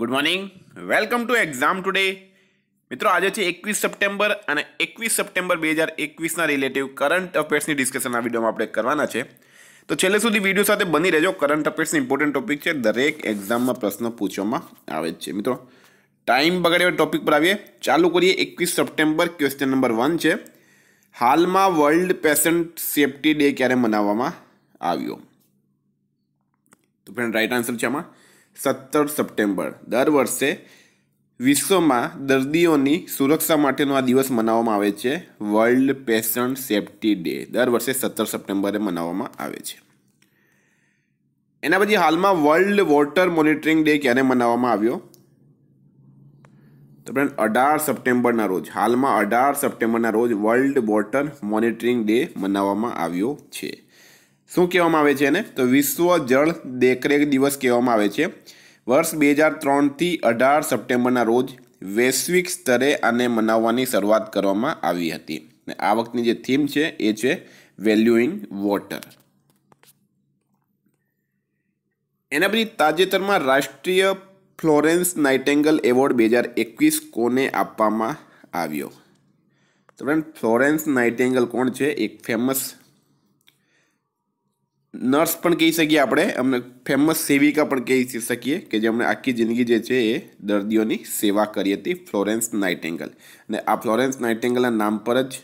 good morning welcome to exam today મિત્રો આજે છે એકવીસ સપ્ટેમ્બર અને એકવીસ સપ્ટેમ્બર બે હજાર એકવીસના રિલેટિવ કરંટ અફેર્સની ડિસ્કશન આ વિડીયોમાં આપણે કરવાના છે તો છેલ્લે સુધી વિડીયો સાથે બની રહેજો કરંટ અફેર્સની ઇમ્પોર્ટન્ટ ટોપિક છે દરેક એક્ઝામમાં પ્રશ્નો પૂછવામાં આવે છે મિત્રો ટાઈમ બગાડ્યો ટોપિક પર આવીએ ચાલુ કરીએ એકવીસ સપ્ટેમ્બર ક્વેશ્ચન નંબર વન છે હાલમાં વર્લ્ડ પેશન્ટ સેફ્ટી ડે ક્યારે મનાવવામાં આવ્યો તો ફ્રેન્ડ રાઈટ આન્સર છે આમાં સત્તર સપ્ટેમ્બર દર વર્ષે વિશ્વમાં દર્દીઓની સુરક્ષા માટેનો આ દિવસ મનાવવામાં આવે છે વર્લ્ડ પેશન્ટ સેફ્ટી ડે દર વર્ષે સત્તર સપ્ટેમ્બરે મનાવવામાં આવે છે એના પછી હાલમાં વર્લ્ડ વોટર મોનિટરિંગ ડે ક્યારે મનાવવામાં આવ્યો તો ફ્રેન્ડ અઢાર સપ્ટેમ્બરના રોજ હાલમાં અઢાર સપ્ટેમ્બરના રોજ વર્લ્ડ વોટર મોનિટરિંગ ડે મનાવવામાં આવ્યો છે શું કહેવામાં આવે છે એને તો વિશ્વ જળ દેખરેખ દિવસ કહેવામાં આવે છે વર્ષ બે હજાર ત્રણથી અઢાર સપ્ટેમ્બરના રોજ વૈશ્વિક સ્તરે આને મનાવવાની શરૂઆત કરવામાં આવી હતી અને આ વખતની જે થીમ છે એ છે વેલ્યુ ઇન વોટર એના પછી તાજેતરમાં રાષ્ટ્રીય ફ્લોરેન્સ નાઇટેંગલ એવોર્ડ બે હજાર એકવીસ કોને આપવામાં આવ્યો તો ફ્લોરેન્સ નાઇટેંગલ કોણ છે એક ફેમસ નર્સ પણ કહી શકીએ આપણે અમને ફેમસ સેવિકા પણ કહી શકીએ કે જેમણે આખી જિંદગી જે છે એ દર્દીઓની સેવા કરી હતી ફ્લોરેન્સ નાઇટેંગલ અને આ ફ્લોરેન્સ નાઇટેંગલના નામ પર જ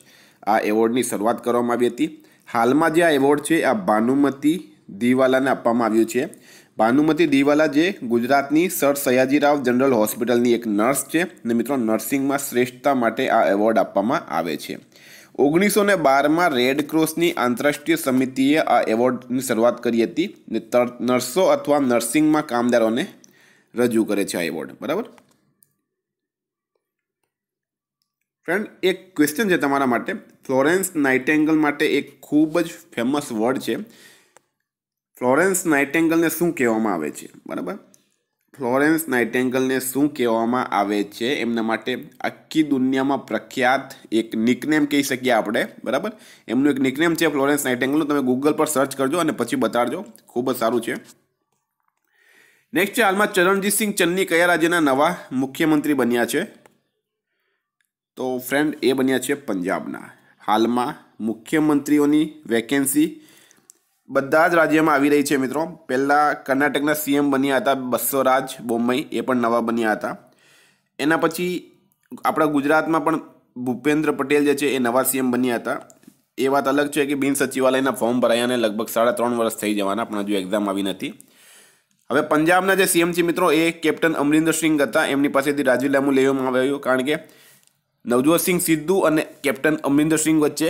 આ એવોર્ડની શરૂઆત કરવામાં આવી હતી હાલમાં જે આ એવોર્ડ છે આ ભાનુમતી દિવાલાને આપવામાં આવ્યું છે ભાનુમતી દિવાલા જે ગુજરાતની સર સયાજીરાવ જનરલ હોસ્પિટલની એક નર્સ છે અને મિત્રો નર્સિંગમાં શ્રેષ્ઠતા માટે આ એવોર્ડ આપવામાં આવે છે ઓગણીસો ને બારમાં રેડ ક્રોસની આંતરરાષ્ટ્રીય સમિતિએ આ એવોર્ડની શરૂઆત કરી હતી ને નર્સો અથવા નર્સિંગમાં કામદારોને રજૂ કરે છે આ એવોર્ડ બરાબર ફ્રેન્ડ એક ક્વેશ્ચન છે તમારા માટે ફ્લોરેન્સ નાઇટેંગલ માટે એક ખૂબ જ ફેમસ વર્ડ છે ફ્લોરેન્સ નાઇટેંગલને શું કહેવામાં આવે છે બરાબર ફ્લોરેન્સ નાઇટેંગલને શું કહેવામાં આવે છે એમના માટે આખી દુનિયામાં પ્રખ્યાત એક નિકનેમ કહી શકીએ આપણે બરાબર એમનું એક નિકનેમ છે ફ્લોરેન્સ નાઇટેંગલ તમે ગૂગલ પર સર્ચ કરજો અને પછી બતાડજો ખૂબ જ સારું છે નેક્સ્ટ છે હાલમાં ચરણજીતસિંહ ચન્ની કયા રાજ્યના નવા મુખ્યમંત્રી બન્યા છે તો ફ્રેન્ડ એ બન્યા છે પંજાબના હાલમાં મુખ્યમંત્રીઓની વેકેન્સી બધા જ રાજ્યમાં આવી રહી છે મિત્રો પહેલાં કર્ણાટકના સીએમ બન્યા હતા બસો રાજ બોમ્બઈ એ પણ નવા બન્યા હતા એના પછી આપણા ગુજરાતમાં પણ ભૂપેન્દ્ર પટેલ જે છે એ નવા સીએમ બન્યા હતા એ વાત અલગ છે કે બિન સચિવાલયના ફોર્મ ભરાયાને લગભગ સાડા ત્રણ વર્ષ થઈ જવાના પણ હજુ એક્ઝામ આવી નથી હવે પંજાબના જે સીએમ છે મિત્રો એ કેપ્ટન અમરિન્દર સિંઘ હતા એમની પાસેથી રાજીનામું લેવામાં આવ્યું કારણ કે નવજોતસિંહ સિદ્ધુ અને કેપ્ટન અમરિન્દર સિંઘ વચ્ચે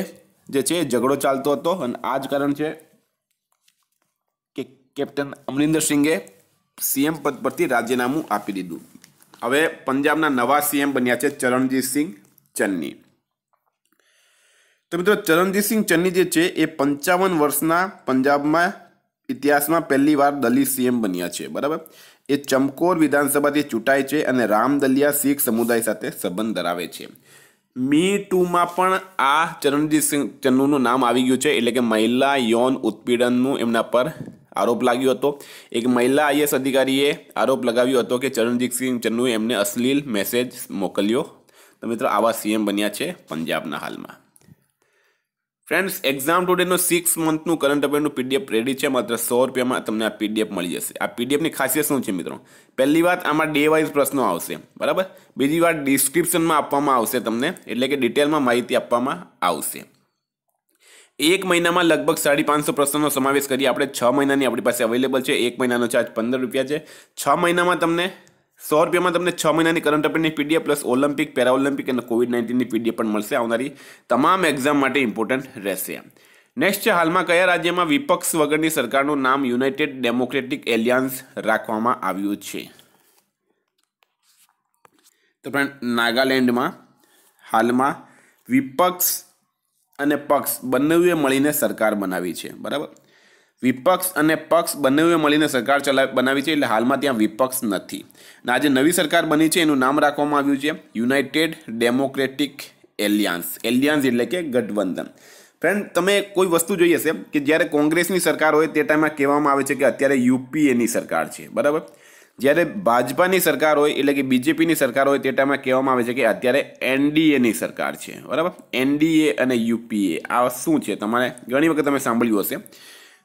જે છે ઝઘડો ચાલતો હતો અને આ જ કારણ છે કેપ્ટન અમરિન્દર સિંઘે સીએમ પદ પરથી રાજીનામું આપી દીધું હવે પંજાબના નવા સીએમ બન્યા છે ચરણજીતસિંહ ચન્ની તો મિત્રો ચરણજીતસિંહ ચન્ની જે છે એ પંચાવન વર્ષના પંજાબમાં ઇતિહાસમાં પહેલીવાર દલિત સીએમ બન્યા છે બરાબર એ ચમકોર વિધાનસભાથી ચૂંટાય છે અને રામદલિયા શીખ સમુદાય સાથે સંબંધ ધરાવે છે મી ટુમાં પણ આ ચરણજીતસિંહ ચન્નુનું નામ આવી ગયું છે એટલે કે મહિલા યૌન ઉત્પીડનનું એમના પર આરોપ લાગ્યો હતો એક મહિલા આઈએસ અધિકારીએ આરોપ લગાવ્યો હતો કે ચરણજીત સિંહ ચન્નુએ એમને અશ્લીલ મેસેજ મોકલ્યો તો મિત્રો આવા સીએમ બન્યા છે પંજાબના હાલમાં ફ્રેન્ડ્સ એક્ઝામ ટુડેનો સિક્સ મંથનું કરંટ અફેરનું પીડીએફ રેડી છે માત્ર સો રૂપિયામાં તમને આ પીડીએફ મળી જશે આ પીડીએફની ખાસિયત શું છે મિત્રો પહેલી વાત આમાં ડે વાઇઝ પ્રશ્નો આવશે બરાબર બીજી વાત ડિસ્ક્રિપ્શનમાં આપવામાં આવશે તમને એટલે કે ડિટેલમાં માહિતી આપવામાં આવશે એક મહિનામાં લગભગ સાડી પાંચસો પ્રશ્નોનો સમાવેશ કરીએ આપણે છ મહિનાની આપણી પાસે અવેલેબલ છે એક મહિનાનો ચાર્જ પંદર રૂપિયા છે છ મહિનામાં તમને સો રૂપિયામાં તમને છ મહિનાની કરંટ અફેરની પીડીએફ પ્લસ ઓલિમ્પિક પેરા અને કોવિડ નાઇન્ટીનની પીડીએફ પણ મળશે આવનારી તમામ એક્ઝામ માટે ઇમ્પોર્ટન્ટ રહેશે નેક્સ્ટ છે હાલમાં કયા રાજ્યમાં વિપક્ષ વગરની સરકારનું નામ યુનાઇટેડ ડેમોક્રેટિક એલિયન્સ રાખવામાં આવ્યું છે તો ફ્રેન્ડ નાગાલેન્ડમાં હાલમાં વિપક્ષ અને પક્ષ બંનેએ મળીને સરકાર બનાવી છે બરાબર વિપક્ષ અને પક્ષ બંનેએ મળીને સરકાર ચલાવ બનાવી છે એટલે હાલમાં ત્યાં વિપક્ષ નથી અને આજે નવી સરકાર બની છે એનું નામ રાખવામાં આવ્યું છે યુનાઇટેડ ડેમોક્રેટિક એલિયન્સ એલિયન્સ એટલે કે ગઠબંધન ફ્રેન્ડ તમે કોઈ વસ્તુ જોઈ હશે કે જ્યારે કોંગ્રેસની સરકાર હોય તે ટાઈમમાં કહેવામાં આવે છે કે અત્યારે યુપીએની સરકાર છે બરાબર જ્યારે ભાજપાની સરકાર હોય એટલે કે બીજેપીની સરકાર હોય તે ટાઈમે કહેવામાં આવે છે કે અત્યારે એનડીએની સરકાર છે બરાબર એનડીએ અને યુપીએ આ શું છે તમારે ઘણી વખત તમે સાંભળ્યું હશે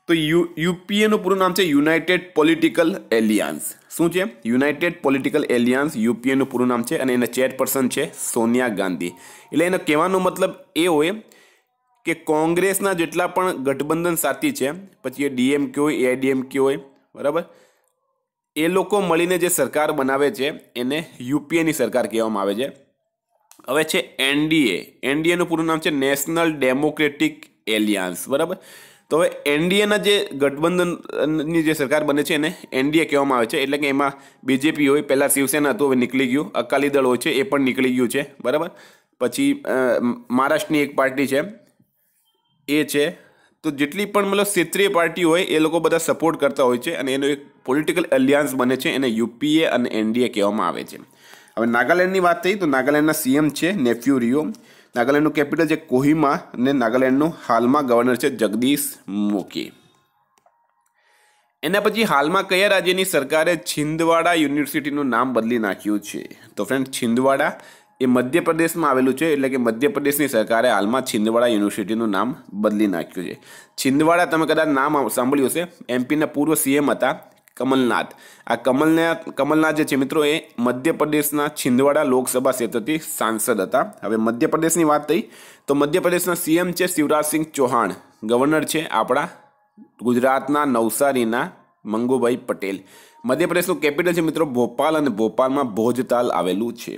તો યુ યુપીએનું પૂરું નામ છે યુનાઇટેડ પોલિટિકલ એલિયન્સ શું છે યુનાઇટેડ પોલિટિકલ એલિયન્સ યુપીએનું પૂરું નામ છે અને એના ચેરપર્સન છે સોનિયા ગાંધી એટલે એનો કહેવાનો મતલબ એ હોય કે કોંગ્રેસના જેટલા પણ ગઠબંધન સાથી છે પછી એ ડીએમકે હોય એઆઈડીએમકે હોય બરાબર એ લોકો મળીને જે સરકાર બનાવે છે એને યુપીએની સરકાર કહેવામાં આવે છે હવે છે એનડીએ એનડીએનું પૂરું નામ છે નેશનલ ડેમોક્રેટિક એલિયન્સ બરાબર તો હવે એનડીએના જે ગઠબંધનની જે સરકાર બને છે એને એનડીએ કહેવામાં આવે છે એટલે કે એમાં બીજેપી હોય પહેલાં શિવસેના હતું હવે નીકળી ગયું અકાલી દળ હોય છે એ પણ નીકળી ગયું છે બરાબર પછી મહારાષ્ટ્રની એક પાર્ટી છે એ છે તો જેટલી પણ મતલબ ક્ષેત્રીય પાર્ટી હોય એ લોકો બધા સપોર્ટ કરતા હોય છે અને એનો એક પોલિટિકલ એલિયાન્સ બને છે એને યુપીએ અને એનડીએ કહેવામાં આવે છે હવે નાગાલેન્ડની વાત થઈ તો નાગાલેન્ડના સીએમ છે નેફ્યુ રિયો નાગાલેન્ડનું કેપિટલ છે કોહિમા અને નાગાલેન્ડનું હાલમાં ગવર્નર છે જગદીશ મોકી એના પછી હાલમાં કયા રાજ્યની સરકારે છિંદવાડા યુનિવર્સિટીનું નામ બદલી નાખ્યું છે તો ફ્રેન્ડ છિંદવાડા એ મધ્યપ્રદેશમાં આવેલું છે એટલે કે મધ્યપ્રદેશની સરકારે હાલમાં છિંદવાડા યુનિવર્સિટીનું નામ બદલી નાખ્યું છે છિંદવાડા તમે કદાચ નામ સાંભળ્યું હશે એમપીના પૂર્વ સીએમ હતા કમલનાથ આ કમલનાથ કમલનાથ જે છે મિત્રો એ મધ્યપ્રદેશના છિંદવાડા લોકસભા ક્ષેત્રથી સાંસદ હતા હવે મધ્યપ્રદેશની વાત થઈ તો મધ્યપ્રદેશના સીએમ છે શિવરાજસિંહ ચૌહાણ ગવર્નર છે આપણા ગુજરાતના નવસારીના મંગુભાઈ પટેલ મધ્યપ્રદેશનું કેપિટલ છે મિત્રો ભોપાલ અને ભોપાલમાં ભોજતાલ આવેલું છે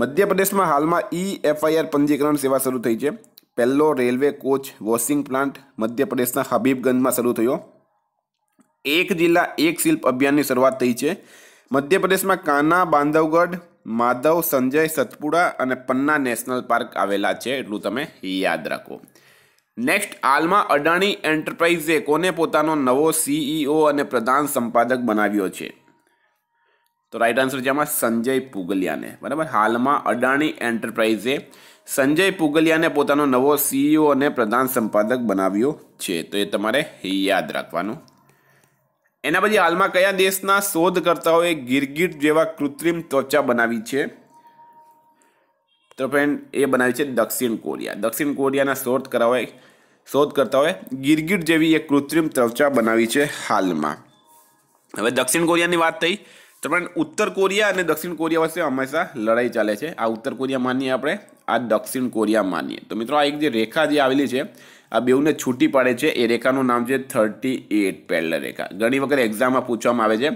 મધ્યપ્રદેશમાં હાલમાં ઈ એફઆઈઆર પંજીકરણ સેવા શરૂ થઈ છે પહેલો રેલવે કોચ વોશિંગ પ્લાન્ટ મધ્યપ્રદેશના હબીબગંજમાં શરૂ થયો એક જિલ્લા એક શિલ્પ અભિયાનની શરૂઆત થઈ છે મધ્યપ્રદેશમાં કાના બાંધવગઢ માધવ સંજય સતપુડા અને પન્ના નેશનલ પાર્ક આવેલા છે એટલું તમે યાદ રાખો નેક્સ્ટ હાલમાં અડાણી એન્ટરપ્રાઇઝે કોને પોતાનો નવો સીઈઓ અને પ્રધાન સંપાદક બનાવ્યો છે તો રાઈટ આન્સર છે આમાં સંજય પુગલિયાને બરાબર હાલમાં અડાણી એન્ટરપ્રાઇઝે સંજય પુગલિયાને પોતાનો નવો સીઈઓ અને પ્રધાન સંપાદક બનાવ્યો છે તો એ તમારે યાદ રાખવાનું એના પછી હાલમાં કયા દેશના શોધકર્તાઓએ ગિરગીટ જેવા કૃત્રિમ ત્વચા બનાવી છે તો ફ્રેન્ડ એ બનાવી છે દક્ષિણ કોરિયા દક્ષિણ કોરિયાના શોધ શોધકરાઓએ શોધકર્તાઓએ ગિરગીટ જેવી એક કૃત્રિમ ત્વચા બનાવી છે હાલમાં હવે દક્ષિણ કોરિયાની વાત થઈ તો પણ ઉત્તર કોરિયા અને દક્ષિણ કોરિયા વચ્ચે હંમેશા લડાઈ ચાલે છે આ ઉત્તર કોરિયા માનીએ આપણે આ દક્ષિણ કોરિયા માનીએ તો મિત્રો આ એક જે રેખા જે આવેલી છે આ બેઉને છૂટી પાડે છે એ રેખાનું નામ છે થર્ટી એટ પેરેલલ રેખા ઘણી વખત એક્ઝામમાં પૂછવામાં આવે છે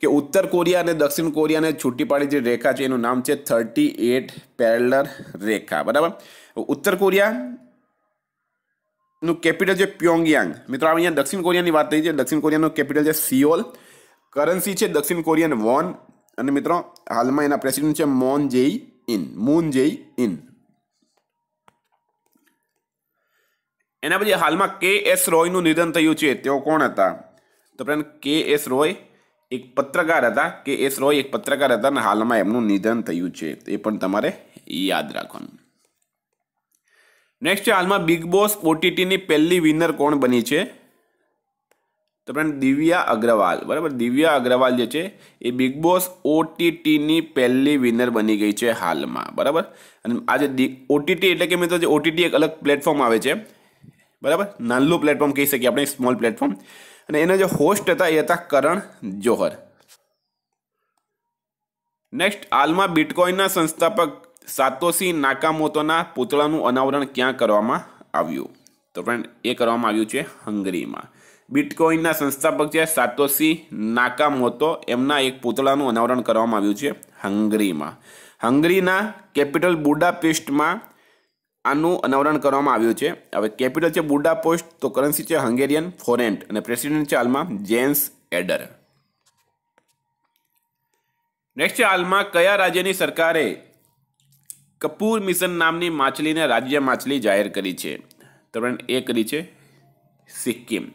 કે ઉત્તર કોરિયા અને દક્ષિણ કોરિયાને છૂટી પાડી જે રેખા છે એનું નામ છે થર્ટી એટ પેરેલલ રેખા બરાબર ઉત્તર કોરિયાનું કેપિટલ છે પ્યોંગયાંગ મિત્રો અહીંયા દક્ષિણ કોરિયાની વાત થઈ છે દક્ષિણ કોરિયાનું કેપિટલ છે સિયોલ કરન્સી છે દક્ષિણ કોરિયન વોન અને મિત્રો હાલમાં એના પ્રેસિડેન્ટ છે Moon Jae In Moon Jae In એના પછી હાલમાં કે એસ રોયનું નિધન થયું છે તેઓ કોણ હતા તો ફ્રેન્ડ કે એસ રોય એક પત્રકાર હતા કે એસ રોય એક પત્રકાર હતા અને હાલમાં એમનું નિધન થયું છે એ પણ તમારે યાદ રાખવાનું નેક્સ્ટ હાલમાં બિગ બોસ ઓટીટીની પહેલી વિનર કોણ બની છે તો ફ્રેન્ડ દિવ્યા અગ્રવાલ બરાબર દિવ્યા અગ્રવાલ જે છે એ બિગ બોસ ઓટીટીની પહેલી વિનર બની ગઈ છે હાલમાં બરાબર અને આજે ઓટીટી એટલે કે મિત્રો જે ઓટીટી એક અલગ પ્લેટફોર્મ આવે છે બરાબર નાનલું પ્લેટફોર્મ કહી શકીએ આપણે સ્મોલ પ્લેટફોર્મ અને એના જે હોસ્ટ હતા એ હતા કરણ જોહર નેક્સ્ટ હાલમાં બિટકોઇનના સંસ્થાપક સાતોસી નાકામોતોના પૂતળાનું અનાવરણ ક્યાં કરવામાં આવ્યું તો ફ્રેન્ડ એ કરવામાં આવ્યું છે હંગરીમાં બિટકોઇનના સંસ્થાપક છે સાતોસી નાકામોતો એમના એક પૂતળાનું અનાવરણ કરવામાં આવ્યું છે હંગરીમાં હંગરીના કેપિટલ બુડાપેસ્ટમાં આનું અનાવરણ કરવામાં આવ્યું છે હવે કેપિટલ છે બુડા પોસ્ટ તો કરન્સી છે હંગેરિયન ફોરેન્ટ અને પ્રેસિડેન્ટ છે હાલમાં જેન્સ એડર નેક્સ્ટ છે હાલમાં કયા રાજ્યની સરકારે કપૂર મિશન નામની માછલીને રાજ્ય માછલી જાહેર કરી છે તો એ કરી છે સિક્કિમ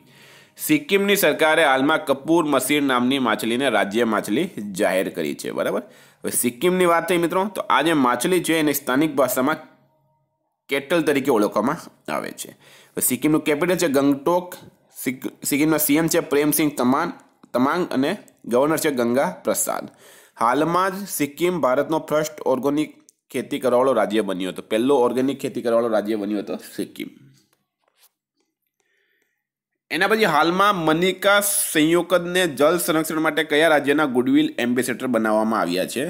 સિક્કિમની સરકારે હાલમાં કપૂર મસીર નામની માછલીને રાજ્ય માછલી જાહેર કરી છે બરાબર હવે સિક્કિમની વાત થઈ મિત્રો તો આ જે માછલી છે એને સ્થાનિક ભાષામાં કેટલ તરીકે ઓળખવામાં આવે છે સિક્કિમનું કેપિટલ છે ગંગટોક સિક્કિમના સીએમ છે પ્રેમસિંહ તમાન તમાંગ અને ગવર્નર છે ગંગા પ્રસાદ હાલમાં જ સિક્કિમ ભારતનો ફર્સ્ટ ઓર્ગેનિક ખેતી કરવાળો રાજ્ય બન્યો હતો પહેલો ઓર્ગેનિક ખેતી કરવાળો રાજ્ય બન્યો હતો સિક્કિમ એના પછી હાલમાં મનિકા સંયોકદને જળ સંરક્ષણ માટે કયા રાજ્યના ગુડવિલ એમ્બેસેડર બનાવવામાં આવ્યા છે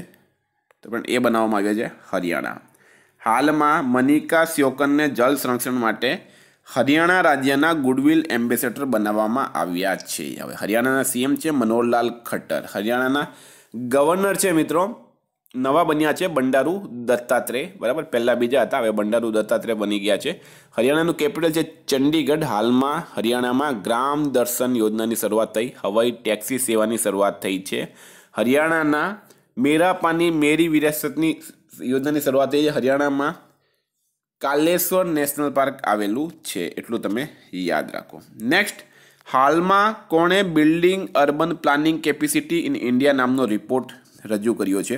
તો પણ એ બનાવવામાં આવ્યા છે હરિયાણા હાલમાં મનિકા સ્યોકનને જળ સંરક્ષણ માટે હરિયાણા રાજ્યના ગુડવિલ એમ્બેસેડર બનાવવામાં આવ્યા છે હવે હરિયાણાના સીએમ છે મનોહરલાલ ખટ્ટર હરિયાણાના ગવર્નર છે મિત્રો નવા બન્યા છે બંડારુ દત્તાત્રેય બરાબર પહેલાં બીજા હતા હવે બંડારુ દત્તાત્રેય બની ગયા છે હરિયાણાનું કેપિટલ છે ચંડીગઢ હાલમાં હરિયાણામાં ગ્રામ દર્શન યોજનાની શરૂઆત થઈ હવાઈ ટેક્સી સેવાની શરૂઆત થઈ છે હરિયાણાના મેરા પાની મેરી વિરાસતની યોજનાની શરૂઆત એ હરિયાણામાં કાલેશ્વર નેશનલ પાર્ક આવેલું છે એટલું તમે યાદ રાખો નેક્સ્ટ હાલમાં કોણે building urban planning capacity in India નામનો રિપોર્ટ રજૂ કર્યો છે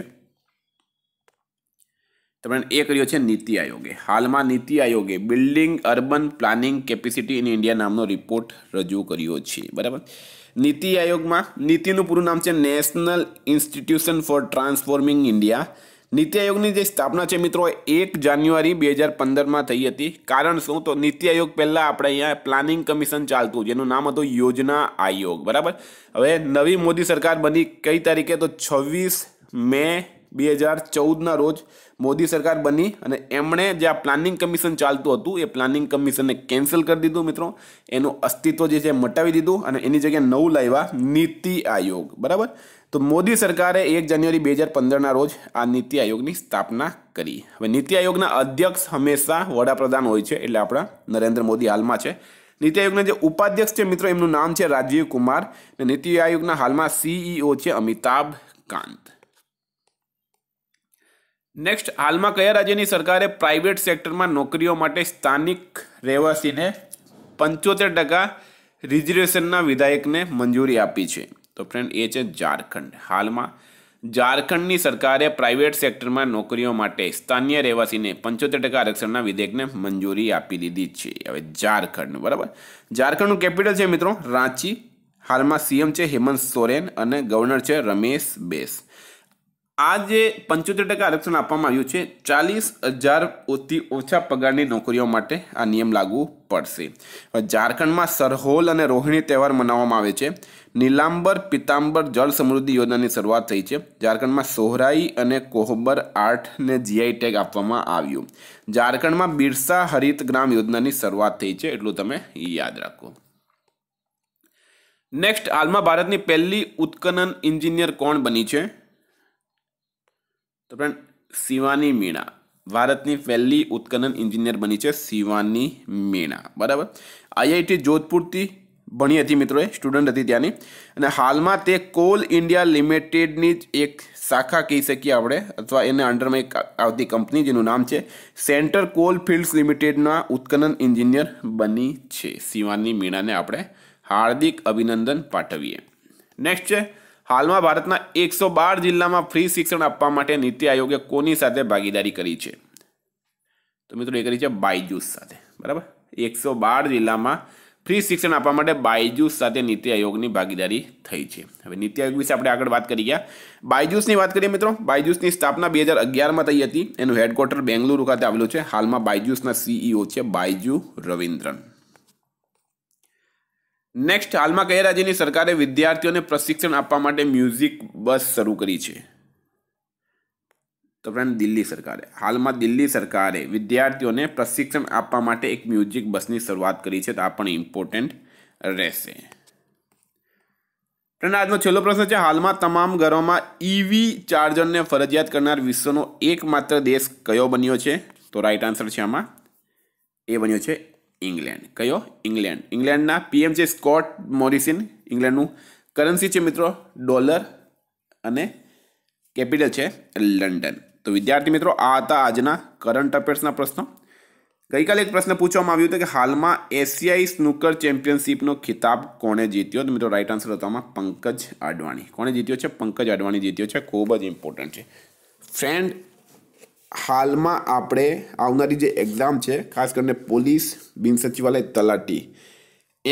તમે એ કર્યો છે નીતિ આયોગે હાલમાં નીતિ આયોગે building urban planning capacity in India નામનો રિપોર્ટ રજૂ કર્યો છે બરાબર નીતિ આયોગમાં નીતિનું પૂરું નામ છે national institution for transforming India NITI આયોગની જે સ્થાપના છે મિત્રો એક જાન્યુઆરી બે હજાર પંદરમાં થઈ હતી કારણ શું તો નીતિ આયોગ પહેલાં આપણે અહીંયા પ્લાનિંગ કમિશન ચાલતું જેનું નામ હતું યોજના આયોગ બરાબર હવે નવી મોદી સરકાર બની કઈ તારીખે તો છવ્વીસ મે બે હજાર ચૌદના રોજ મોદી સરકાર બની અને એમણે જે આ પ્લાનિંગ કમિશન ચાલતું હતું એ પ્લાનિંગ કમિશનને કેન્સલ કરી દીધું મિત્રો એનું અસ્તિત્વ જે છે મટાવી દીધું અને એની જગ્યાએ નવું લાવ્યા નીતિ આયોગ બરાબર તો મોદી સરકારે એક જાન્યુઆરી બે હજાર પંદરના રોજ આ નીતિ આયોગની સ્થાપના કરી હવે નીતિ આયોગના અધ્યક્ષ હંમેશા વડાપ્રધાન હોય છે એટલે આપણા નરેન્દ્ર મોદી હાલમાં છે નીતિ આયોગના જે ઉપાધ્યક્ષ છે મિત્રો એમનું નામ છે રાજીવ કુમાર અને નીતિ આયોગના હાલમાં સીઈઓ e છે અમિતાભ કાંત નેક્સ્ટ હાલમાં કયા રાજ્યની સરકારે પ્રાઇવેટ સેક્ટરમાં નોકરીઓ માટે સ્થાનિક રહેવાસીને પંચોતેર ટકા રિઝર્વેશનના વિધાયકને મંજૂરી આપી છે તો ફ્રેન્ડ એ છે ઝારખંડ હાલમાં ઝારખંડની સરકારે પ્રાઇવેટ સેક્ટરમાં નોકરીઓ માટે સ્થાનીય રહેવાસીને પંચોતેર ટકા આરક્ષણના વિધેયકને મંજૂરી આપી દીધી છે હવે ઝારખંડ બરાબર ઝારખંડનું કેપિટલ છે મિત્રો રાંચી હાલમાં સીએમ છે હેમંત સોરેન અને ગવર્નર છે રમેશ બેસ આ જે પંચોતેર ટકા આરક્ષણ આપવામાં આવ્યું છે ચાલીસ હજાર ઓથી ઓછા પગારની નોકરીઓ માટે આ નિયમ લાગુ પડશે ઝારખંડમાં સરહોલ અને રોહિણી તહેવાર મનાવવામાં આવે છે નીલાંબર પિતાંબર જળ સમૃદ્ધિ યોજનાની શરૂઆત થઈ છે ઝારખંડમાં સોહરાઈ અને કોહબર આર્ટને જીઆઈ ટેગ આપવામાં આવ્યું ઝારખંડમાં બિરસા હરિત ગ્રામ યોજનાની શરૂઆત થઈ છે એટલું તમે યાદ રાખો નેક્સ્ટ હાલમાં ભારતની પહેલી ઉત્કનન ઇન્જિનિયર કોણ બની છે તો ફ્રેન્ડ શિવાની મીણા ભારતની પહેલી ઉત્ખનન એન્જિનિયર બની છે શિવાની મીણા બરાબર આઈઆઈટી જોધપુરથી ભણી હતી મિત્રોએ સ્ટુડન્ટ હતી ત્યાંની અને હાલમાં તે કોલ ઇન્ડિયા લિમિટેડની જ એક શાખા કહી શકીએ આપણે અથવા એને અંડરમાં એક આવતી કંપની જેનું નામ છે સેન્ટર કોલ ફિલ્ડ્સ લિમિટેડના ઉત્ખનન એન્જિનિયર બની છે શિવાની મીણાને આપણે હાર્દિક અભિનંદન પાઠવીએ નેક્સ્ટ છે હાલમાં ભારતના એકસો બાર જિલ્લામાં ફ્રી શિક્ષણ આપવા માટે નીતિ આયોગે કોની સાથે ભાગીદારી કરી છે તો મિત્રો એ કરી છે બાયજૂસ સાથે બરાબર એકસો બાર જિલ્લામાં ફ્રી શિક્ષણ આપવા માટે બાયજૂસ સાથે નીતિ આયોગની ભાગીદારી થઈ છે હવે નીતિ આયોગ વિશે આપણે આગળ વાત કરી ગયા બાયજૂસની વાત કરીએ મિત્રો બાયજૂસની સ્થાપના બે હજાર અગિયારમાં થઈ હતી એનું હેડક્વાર્ટર બેંગલુરુ ખાતે આવેલું છે હાલમાં બાયજૂસના સીઈઓ છે બાયજુ રવિન્દ્રન નેક્સ્ટ હાલમાં કયા રાજ્યની સરકારે વિદ્યાર્થીઓને પ્રશિક્ષણ આપવા માટે મ્યુઝિક બસ શરૂ કરી છે તો ફ્રેન્ડ દિલ્હી સરકારે હાલમાં દિલ્હી સરકારે વિદ્યાર્થીઓને પ્રશિક્ષણ આપવા માટે એક મ્યુઝિક બસની શરૂઆત કરી છે તો આ પણ ઇમ્પોર્ટન્ટ રહેશે ફ્રેન્ડ આજનો છેલ્લો પ્રશ્ન છે હાલમાં તમામ ઘરોમાં ઈવી e ચાર્જરને ફરજિયાત કરનાર વિશ્વનો એકમાત્ર દેશ કયો બન્યો છે તો રાઈટ આન્સર છે આમાં એ બન્યો છે ઇંગ્લેન્ડ કયો ઇંગ્લેન્ડ ઇંગ્લેન્ડના પીએમ છે સ્કોટ મોરિસિન ઇંગ્લેન્ડનું કરન્સી છે મિત્રો ડોલર અને કેપિટલ છે લંડન તો વિદ્યાર્થી મિત્રો આ હતા આજના કરંટ અફેર્સના પ્રશ્નો ગઈકાલે એક પ્રશ્ન પૂછવામાં આવ્યો હતો કે હાલમાં એશિયાઈ સ્નૂકર ચેમ્પિયનશિપનો ખિતાબ કોણે જીત્યો તો મિત્રો રાઇટ આન્સર હતો આમાં પંકજ અડવાણી કોણે જીત્યો છે પંકજ અડવાણી જીત્યો છે ખૂબ જ ઇમ્પોર્ટન્ટ છે ફ્રેન્ડ હાલમાં આપણે આવનારી જે એક્ઝામ છે ખાસ કરીને પોલીસ બિનસચિવાલય તલાટી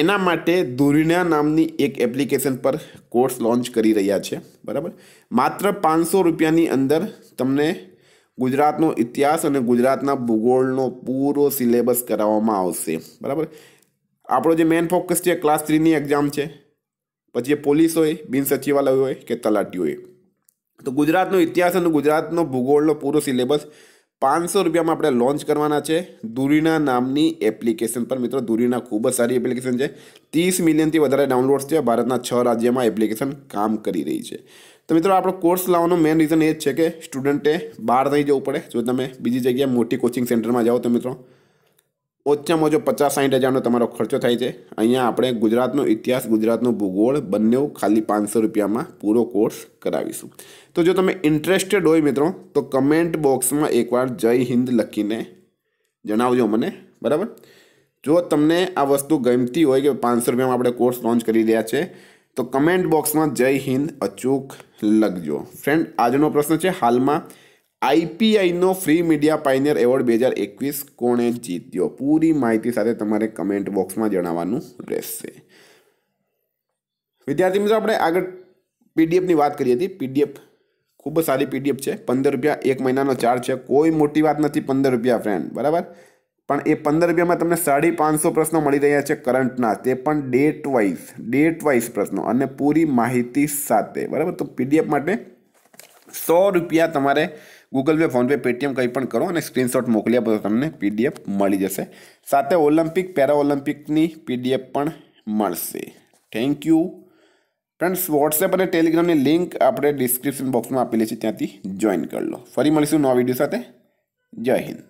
એના માટે ધુરીના નામની એક એપ્લિકેશન પર કોર્સ લોન્ચ કરી રહ્યા છે બરાબર માત્ર પાંચસો રૂપિયાની અંદર તમને ગુજરાતનો ઇતિહાસ અને ગુજરાતના ભૂગોળનો પૂરો સિલેબસ કરાવવામાં આવશે બરાબર આપણો જે મેન ફોકસ છે ક્લાસ થ્રીની એક્ઝામ છે પછી એ પોલીસ હોય બિન સચિવાલય હોય કે તલાટી હોય તો ગુજરાતનો ઇતિહાસ અને ગુજરાતનો ભૂગોળનો પૂરો સિલેબસ પાંચસો રૂપિયામાં આપણે લોન્ચ કરવાના છે દુરીના નામની એપ્લિકેશન પર મિત્રો દુરીના ખૂબ જ સારી એપ્લિકેશન છે ત્રીસ મિલિયનથી વધારે ડાઉનલોડ્સ છે ભારતના છ રાજ્યમાં એપ્લિકેશન કામ કરી રહી છે તો મિત્રો આપણો કોર્સ લાવવાનો મેઇન રીઝન એ જ છે કે સ્ટુડન્ટે બહાર નહીં જવું પડે જો તમે બીજી જગ્યાએ મોટી કોચિંગ સેન્ટરમાં જાઓ તો મિત્રો ઓછામાં ઓછો પચાસ સાઠ હજારનો તમારો ખર્ચો થાય છે અહીંયા આપણે ગુજરાતનો ઇતિહાસ ગુજરાતનો ભૂગોળ બંને ખાલી પાંચસો રૂપિયામાં પૂરો કોર્સ કરાવીશું તો જો તમે ઇન્ટરેસ્ટેડ હોય મિત્રો તો કમેન્ટ બોક્સમાં એકવાર જય હિન્દ લખીને જણાવજો મને બરાબર જો તમને આ વસ્તુ ગમતી હોય કે પાંચસો રૂપિયામાં આપણે કોર્સ લોન્ચ કરી રહ્યા છે તો કમેન્ટ બોક્સમાં જય હિન્દ અચૂક લખજો ફ્રેન્ડ આજનો પ્રશ્ન છે હાલમાં આઈપીઆઈનો ફ્રી મીડિયા પાયનિયર એવોર્ડ બે હજાર એકવીસ કોણે જીત્યો પૂરી માહિતી સાથે તમારે કમેન્ટ બોક્સમાં જણાવવાનું રહેશે વિદ્યાર્થી મિત્રો આપણે આગળ પીડીએફની વાત કરી હતી પીડીએફ ખૂબ જ સારી પીડીએફ છે પંદર રૂપિયા એક મહિનાનો ચાર્જ છે કોઈ મોટી વાત નથી પંદર રૂપિયા ફ્રેન્ડ બરાબર પણ એ પંદર રૂપિયામાં તમને સાડી પાંચસો પ્રશ્નો મળી રહ્યા છે કરંટના તે પણ ડેટ વાઇઝ ડેટ વાઇઝ પ્રશ્નો અને પૂરી માહિતી સાથે બરાબર તો પીડીએફ માટે સો રૂપિયા તમારે ગૂગલ પે ફોનપે પેટીએમ કંઈ પણ કરો અને સ્ક્રીનશોટ મોકલી આપો તો તમને પીડીએફ મળી જશે સાથે ઓલિમ્પિક પેરા ઓલિમ્પિકની પીડીએફ પણ મળશે થેન્ક યુ ફ્રેન્ડ્સ વોટ્સએપ અને ટેલિગ્રામની લિંક આપણે ડિસ્ક્રિપ્શન બોક્સમાં આપેલી છે ત્યાંથી જોઈન કરી લો ફરી મળીશું નવા વિડીયો સાથે જય હિન્દ